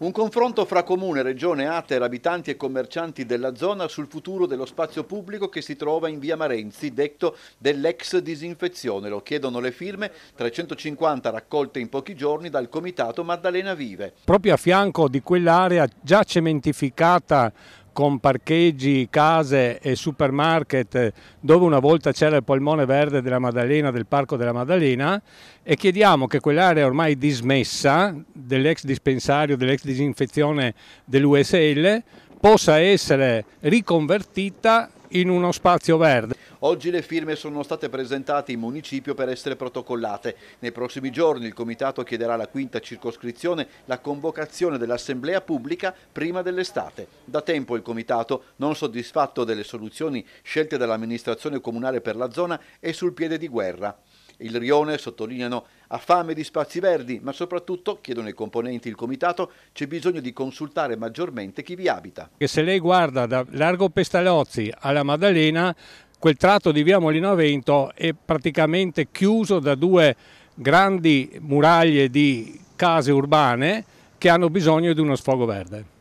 Un confronto fra comune, regione Ater, abitanti e commercianti della zona sul futuro dello spazio pubblico che si trova in via Marenzi, detto dell'ex disinfezione. Lo chiedono le firme, 350 raccolte in pochi giorni dal comitato Maddalena Vive. Proprio a fianco di quell'area già cementificata con parcheggi, case e supermarket eh, dove una volta c'era il polmone verde della Maddalena, del Parco della Maddalena e chiediamo che quell'area ormai dismessa dell'ex dispensario, dell'ex disinfezione dell'USL possa essere riconvertita in uno spazio verde. Oggi le firme sono state presentate in municipio per essere protocollate. Nei prossimi giorni il comitato chiederà alla quinta circoscrizione la convocazione dell'assemblea pubblica prima dell'estate. Da tempo il comitato, non soddisfatto delle soluzioni scelte dall'amministrazione comunale per la zona, è sul piede di guerra. Il Rione, sottolineano, ha fame di spazi verdi, ma soprattutto, chiedono i componenti il comitato, c'è bisogno di consultare maggiormente chi vi abita. E se lei guarda da Largo Pestalozzi alla Maddalena, quel tratto di via Molino Vento è praticamente chiuso da due grandi muraglie di case urbane che hanno bisogno di uno sfogo verde.